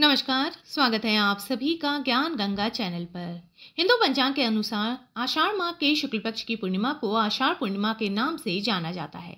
नमस्कार स्वागत है आप सभी का ज्ञान गंगा चैनल पर हिंदू पंचांग के अनुसार आषाढ़ माह के शुक्ल पक्ष की पूर्णिमा को आषाढ़ पूर्णिमा के नाम से जाना जाता है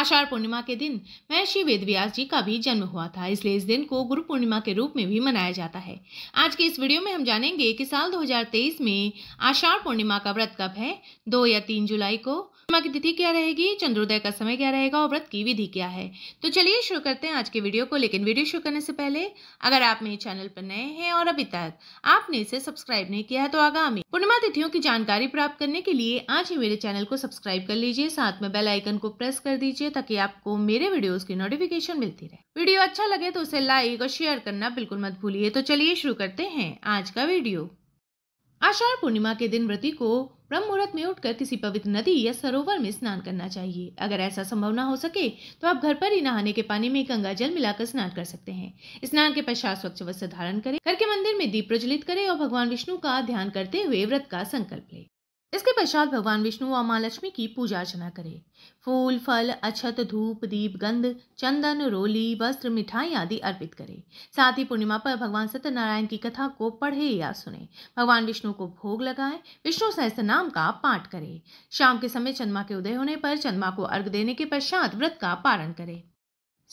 आषाढ़ पूर्णिमा के दिन महर्षि वेद व्यास जी का भी जन्म हुआ था इसलिए इस दिन को गुरु पूर्णिमा के रूप में भी मनाया जाता है आज के इस वीडियो में हम जानेंगे कि साल 2023 में आषाढ़ पूर्णिमा का व्रत कब है दो या तीन जुलाई को चंद्रमा की तिथि क्या रहेगी चंद्रोदय का समय क्या रहेगा और व्रत की विधि क्या है तो चलिए शुरू करते हैं आज के वीडियो को लेकिन वीडियो शुरू करने से पहले अगर आप मेरे चैनल पर नए हैं और अभी तक आपने इसे सब्सक्राइब नहीं किया है तो आगामी पूर्णिमा तिथियों की जानकारी प्राप्त करने के लिए आज ही मेरे चैनल को सब्सक्राइब कर लीजिए साथ में बेल आइकन को प्रेस कर दीजिए ताकि आपको मेरे वीडियो की नोटिफिकेशन मिलती रहे वीडियो अच्छा लगे तो उसे लाइक और शेयर करना बिल्कुल मत भूलिए तो चलिए शुरू करते हैं आज का वीडियो आषाढ़ पूर्णिमा के दिन व्रती को ब्रह्म मुहूर्त में उठकर किसी पवित्र नदी या सरोवर में स्नान करना चाहिए अगर ऐसा संभव ना हो सके तो आप घर पर ही नहाने के पानी में गंगा जल मिलाकर स्नान कर सकते हैं स्नान के पश्चात स्वच्छ वस्त्र धारण करें घर के मंदिर में दीप प्रज्वलित करें और भगवान विष्णु का ध्यान करते हुए व्रत का संकल्प लें इसके पश्चात भगवान विष्णु और माँ लक्ष्मी की पूजा अर्चना करें फूल फल अक्षत धूप दीप गंध चंदन रोली वस्त्र मिठाई आदि अर्पित करें साथ ही पूर्णिमा पर भगवान सत्यनारायण की कथा को पढ़े या सुने भगवान विष्णु को भोग लगाएं विष्णु सहस्त्र नाम का पाठ करें शाम के समय चंद्रमा के उदय होने पर चंद्रमा को अर्घ देने के पश्चात व्रत का पालन करें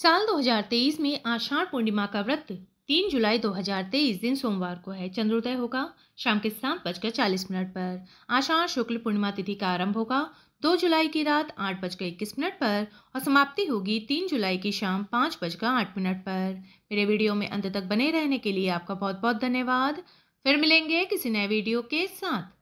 साल 2023 में आषाढ़ पूर्णिमा का व्रत तीन जुलाई 2023 दिन सोमवार को है चंद्रोदय होगा शाम के सात बजकर चालीस मिनट पर आषाढ़ शुक्ल पूर्णिमा तिथि का आरंभ होगा दो जुलाई की रात आठ बजकर इक्कीस मिनट पर और समाप्ति होगी तीन जुलाई की शाम पाँच बजकर आठ मिनट पर मेरे वीडियो में अंत तक बने रहने के लिए आपका बहुत बहुत धन्यवाद फिर मिलेंगे किसी नए वीडियो के साथ